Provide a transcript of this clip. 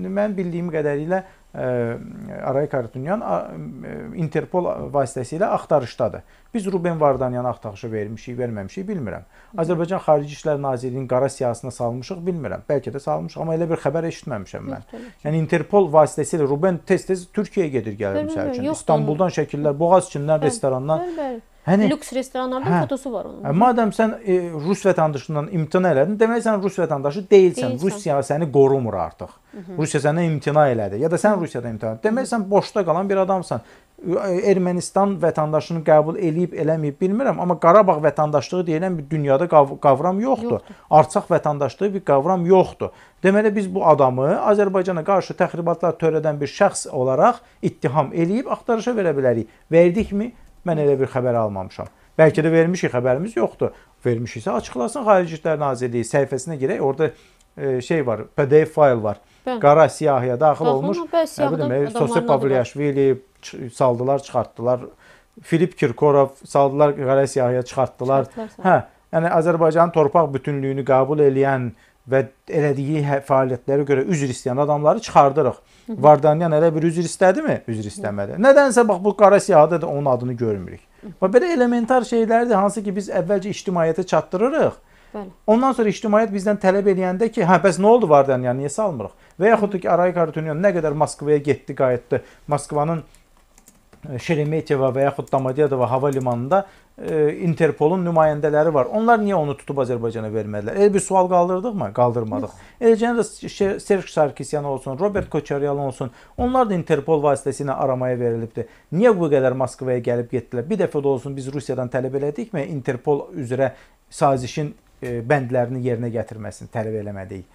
İndi mən bildiyim qədərilə e, Aray Kartunyan e, Interpol vasitəsilə axtarışdadır. Biz Ruben Vardanyanı axtarışa vermişik, verməmişik bilmirəm. Azərbaycan Xarici İşlər Nazirliyinin qara siyasına salmışıq bilmirəm. Bəlkə də salmışıq, amma elə bir xəbər eşitməmişəm mən. Yəni Interpol vasitəsilə Ruben tez-tez Türkiyəyə gedir gəlir məsəl üçün. İstanbuldan şəkillər, Boğaz içindən, restorandan. Bəli, bəli. Hani lüks restoranlardan hə, fotosu var onun. Hə, madam sən e, rus vətəndaşından imtina elədin, demək sən rus vətəndaşı deyilsən. deyilsən. Rusiya səni qorumur artıq. Hı -hı. Rusiya sənə imtina elədi ya da sən Hı -hı. Rusiyadan imtina. Demək sən boşda qalan bir adamsan. E, Ermənistan vətəndaşını qəbul eləyib eləməyib bilmirəm, amma Qarabağ vətəndaşlığı deyilən bir dünyada qav qavram yoxdur. yoxdur. Artsaq vətəndaşlığı bir qavram yoxdur. Deməli biz bu adamı Azərbaycana qarşı təxribatlar törədən bir şəxs olaraq ittiham eləyib axtarışa verə bilərik. Verdikmi? Mən elə bir xəbər almamışam. Bəlkə də vermişik, xəbərimiz yoxdur. Vermişiksə açıqlasın Xarici İşlər Nazirliyi səhifəsinə girək. Orda e, şey var, PDF fayl var. Bə. Qara siyahiyə daxil Daxil olmuş. Nə bilim, Sosial e, Pavlyashvili saldılar, çıxartdılar. Filip Kirkorov saldılar, qara siyahıya çıxartdılar. çıxartdılar hə, yəni Azərbaycanın torpaq bütünlüyünü qəbul edən və elədiyi hə, fəaliyyətlərə görə üzr istəyən adamları çıxardırıq. Vardanyan elə bir üzr istədimi? Üzr istəmədi. Nədənsə bax bu qara siyahıda da onun adını görmürük. Və belə elementar şeylərdir hansı ki biz əvvəlcə ictimaiyyətə çatdırırıq. Bəli. Ondan sonra ictimaiyyət bizdən tələb eləyəndə ki, hə bəs nə oldu Vardanyan, niyə salmırıq? Və yaxud da ki Aray Kartunyan nə qədər Moskvaya getdi, qayıtdı. Moskvanın Şeremetiyeva və yaxud Damadyadova havalimanında e, Interpolun nümayəndələri var. Onlar niyə onu tutub Azərbaycana vermədilər? Elə bir sual qaldırdığımı? Qaldırmadıq. Eləcə də Serj Sarkisyan olsun, Robert Koçaryan olsun, onlar da Interpol vasitəsilə aramaya verilibdi. Niyə bu qədər Moskvaya gəlib getdilər? Bir dəfə də olsun biz Rusiyadan tələb elədikmi Interpol üzrə sazişin e, bəndlərini yerinə gətirməsini tələb eləmədik.